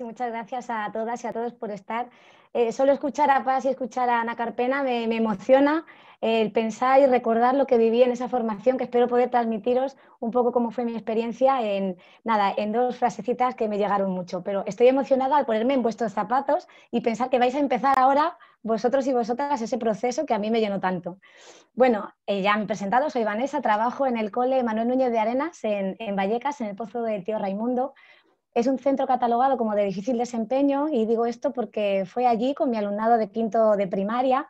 y muchas gracias a todas y a todos por estar. Eh, solo escuchar a Paz y escuchar a Ana Carpena me, emociona eh, el pensar y recordar lo que viví en esa formación, que espero poder transmitiros un poco como fue mi experiencia en, nada, en dos frasecitas que me llegaron mucho. Pero estoy emocionada al ponerme en vuestros zapatos y pensar que vais a empezar ahora vosotros y vosotras ese proceso que a mí me llenó tanto. Bueno, eh, ya me he presentado, soy Vanessa, trabajo en el cole Manuel Núñez de Arenas en, en Vallecas, en el Pozo del Tío Raimundo es un centro catalogado como de difícil desempeño y digo esto porque fue allí con mi alumnado de quinto de primaria,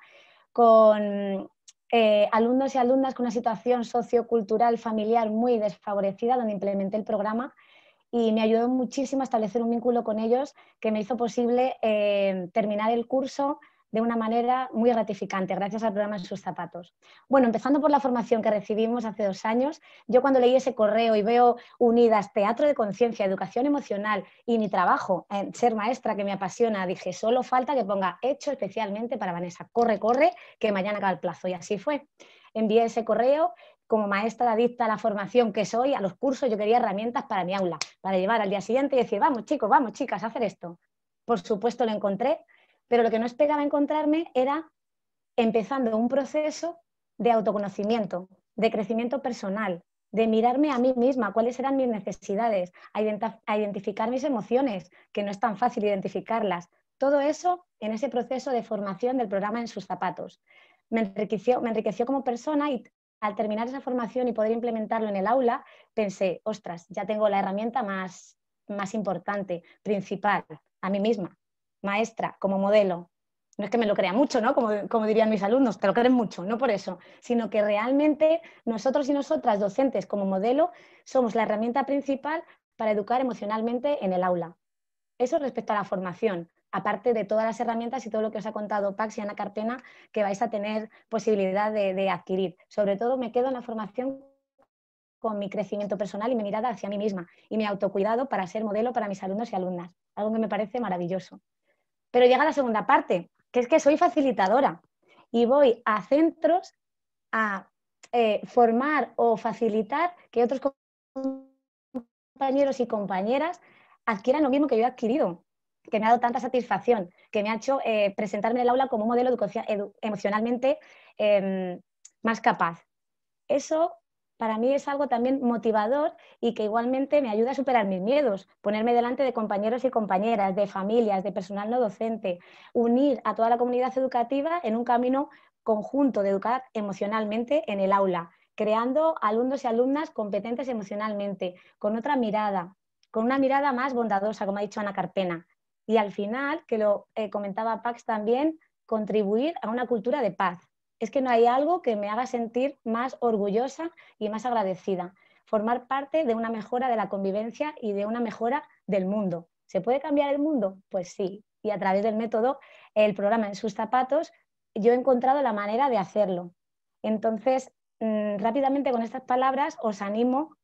con eh, alumnos y alumnas con una situación sociocultural familiar muy desfavorecida, donde implementé el programa y me ayudó muchísimo a establecer un vínculo con ellos que me hizo posible eh, terminar el curso de una manera muy gratificante, gracias al programa En sus zapatos. Bueno, empezando por la formación que recibimos hace dos años, yo cuando leí ese correo y veo unidas teatro de conciencia, educación emocional y mi trabajo, en ser maestra que me apasiona, dije, solo falta que ponga hecho especialmente para Vanessa, corre, corre, que mañana acaba el plazo. Y así fue. Envié ese correo como maestra adicta a la formación que soy, a los cursos, yo quería herramientas para mi aula, para llevar al día siguiente y decir, vamos chicos, vamos chicas, a hacer esto. Por supuesto lo encontré, pero lo que no esperaba encontrarme era empezando un proceso de autoconocimiento, de crecimiento personal, de mirarme a mí misma, cuáles eran mis necesidades, a, identificar mis emociones, que no es tan fácil identificarlas. Todo eso en ese proceso de formación del programa en sus zapatos. Me enriqueció, como persona y al terminar esa formación y poder implementarlo en el aula, pensé, ostras, ya tengo la herramienta más importante, principal, a mí misma, maestra, como modelo. No es que me lo crea mucho, ¿no? Como, dirían mis alumnos, te lo creen mucho, no por eso, sino que realmente nosotros y nosotras, docentes como modelo, somos la herramienta principal para educar emocionalmente en el aula. Eso respecto a la formación, aparte de todas las herramientas y todo lo que os ha contado Pax y Ana Cartena, que vais a tener posibilidad de, de, adquirir. Sobre todo me quedo en la formación con mi crecimiento personal y mi mirada hacia mí misma y mi autocuidado para ser modelo para mis alumnos y alumnas, algo que me parece maravilloso. Pero llega la segunda parte, que es que soy facilitadora y voy a centros a eh, formar o facilitar que otros compañeros y compañeras adquieran lo mismo que yo he adquirido, que me ha dado tanta satisfacción, que me ha hecho eh, presentarme en el aula como un modelo emocionalmente em, más capaz. Eso para mí es algo también motivador y que igualmente me ayuda a superar mis miedos, ponerme delante de compañeros y compañeras, de familias, de personal no docente, unir a toda la comunidad educativa en un camino conjunto de educar emocionalmente en el aula, creando alumnos y alumnas competentes emocionalmente, con otra mirada, con una mirada más bondadosa, como ha dicho Ana Carpena. Y al final, que lo eh, comentaba Pax también, contribuir a una cultura de paz, es que no hay algo que me haga sentir más orgullosa y más agradecida. Formar parte de una mejora de la convivencia y de una mejora del mundo. ¿Se puede cambiar el mundo? Pues sí. Y a través del método, el programa en sus zapatos, yo he encontrado la manera de hacerlo. Entonces, mm, rápidamente con estas palabras os animo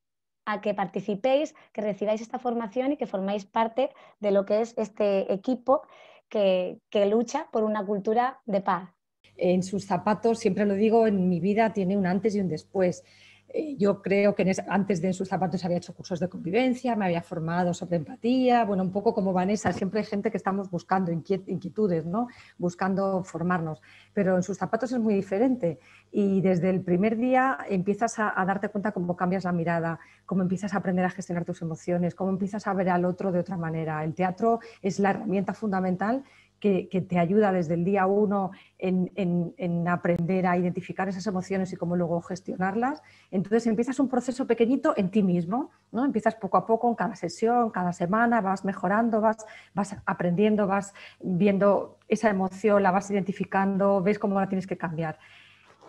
a que participéis, que recibáis esta formación y que formáis parte de lo que es este equipo que lucha por una cultura de paz en sus zapatos, siempre lo digo, en mi vida tiene un antes y un después. Eh, yo creo que antes de en sus zapatos había hecho cursos de convivencia, me había formado sobre empatía, bueno, un poco como Vanessa, siempre hay gente que estamos buscando inquietudes, ¿no? Buscando formarnos, pero en sus zapatos es muy diferente y desde el primer día empiezas a, a darte cuenta cómo cambias la mirada, cómo empiezas a aprender a gestionar tus emociones, cómo empiezas a ver al otro de otra manera. El teatro es la herramienta fundamental que, te ayuda desde el día uno en, aprender a identificar esas emociones y cómo luego gestionarlas. Entonces empiezas un proceso pequeñito en ti mismo, ¿no? Empiezas poco a poco en cada sesión, cada semana, vas mejorando, vas, vas aprendiendo, vas viendo esa emoción, la vas identificando, ves cómo la tienes que cambiar.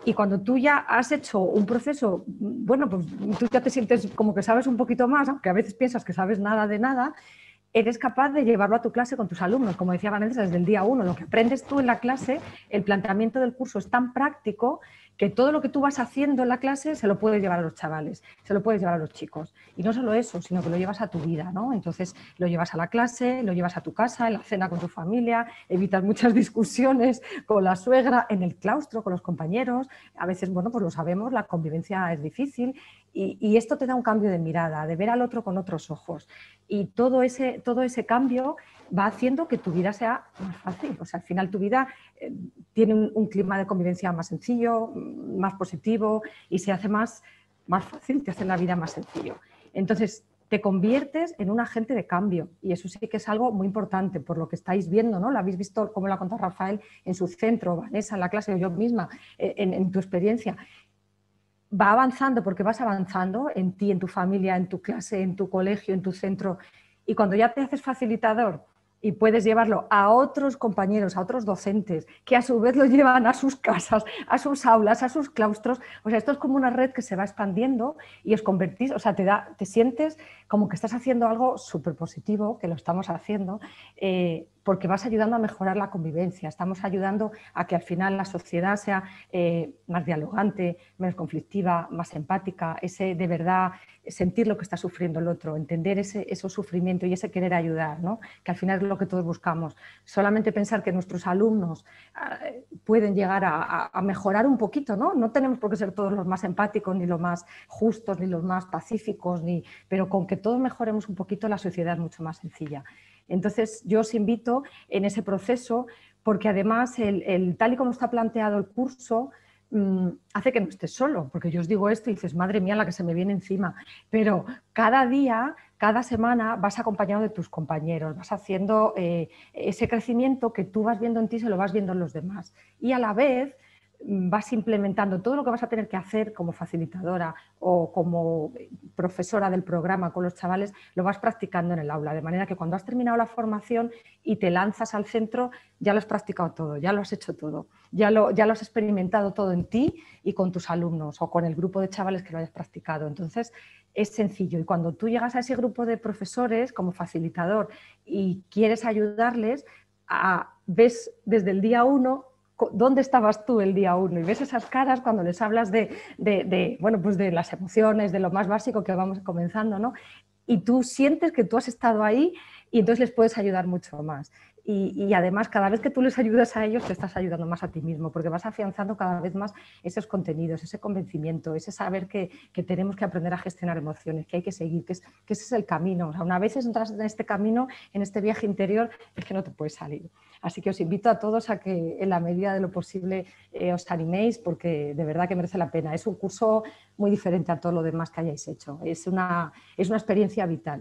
Y cuando tú ya has hecho un proceso, bueno, pues tú ya te sientes como que sabes un poquito más, aunque a veces piensas que sabes nada de nada, eres capaz de llevarlo a tu clase con tus alumnos. Como decía Vanessa, desde el día uno, lo que aprendes tú en la clase, el planteamiento del curso es tan práctico que todo lo que tú vas haciendo en la clase se lo puedes llevar a los chavales, se lo puedes llevar a los chicos. Y no solo eso, sino que lo llevas a tu vida, ¿no? Entonces lo llevas a la clase, lo llevas a tu casa, en la cena con tu familia, evitas muchas discusiones con la suegra, en el claustro, con los compañeros. A veces, bueno, pues lo sabemos, la convivencia es difícil y, y esto te da un cambio de mirada, de ver al otro con otros ojos. Y todo ese, todo ese cambio va haciendo que tu vida sea más fácil. O sea, al final tu vida eh, tiene un, clima de convivencia más sencillo, mm, más positivo y se hace más, más fácil, te hace la vida más sencillo. Entonces, te conviertes en un agente de cambio y eso sí que es algo muy importante por lo que estáis viendo, ¿no? Lo habéis visto, como lo ha contado Rafael, en su centro, Vanessa, en la clase yo misma, eh, en, en tu experiencia va avanzando porque vas avanzando en ti, en tu familia, en tu clase, en tu colegio, en tu centro y cuando ya te haces facilitador y puedes llevarlo a otros compañeros, a otros docentes, que a su vez lo llevan a sus casas, a sus aulas, a sus claustros. O sea, esto es como una red que se va expandiendo y os convertís, o sea, te, da, te sientes como que estás haciendo algo súper positivo, que lo estamos haciendo, eh, porque vas ayudando a mejorar la convivencia, estamos ayudando a que al final la sociedad sea eh, más dialogante, menos conflictiva, más empática, ese de verdad sentir lo que está sufriendo el otro, entender ese, sufrimiento y ese querer ayudar, que al final es lo que todos buscamos. Solamente pensar que nuestros alumnos ah, pueden llegar a, mejorar un poquito, ¿no? tenemos por qué ser todos los más empáticos, ni los más justos, ni los más pacíficos, pero con que todos mejoremos un poquito la sociedad es mucho más sencilla. Entonces, yo os invito en ese proceso porque además, el, tal y como está planteado el curso, mm, hace que no estés solo, porque yo os digo esto y dices, madre mía, la que se me viene encima. Pero cada día, cada semana, vas acompañado de tus compañeros, vas haciendo eh, ese crecimiento que tú vas viendo en ti, se lo vas viendo en los demás. Y a la vez vas implementando todo lo que vas a tener que hacer como facilitadora o como profesora del programa con los chavales, lo vas practicando en el aula, de manera que cuando has terminado la formación y te lanzas al centro, ya lo has practicado todo, ya lo has hecho todo, ya lo, ya has experimentado todo en ti y con tus alumnos o con el grupo de chavales que lo hayas practicado. Entonces, es sencillo y cuando tú llegas a ese grupo de profesores como facilitador y quieres ayudarles, a, ves desde el día uno dónde estabas tú el día uno y ves esas caras cuando les hablas pues de, las emociones, de lo más básico que vamos comenzando, ¿no? Y tú sientes que tú has estado ahí y entonces les puedes ayudar mucho más. Y, además, cada vez que tú les ayudas a ellos, te estás ayudando más a ti mismo, porque vas afianzando cada vez más esos contenidos, ese convencimiento, ese saber que, tenemos que aprender a gestionar emociones, que hay que seguir, que, que ese es el camino. O sea, una vez entras en este camino, en este viaje interior, es que no te puedes salir. Así que os invito a todos a que en la medida de lo posible eh, os animéis porque de verdad que merece la pena. Es un curso muy diferente a todo lo demás que hayáis hecho. es una experiencia vital.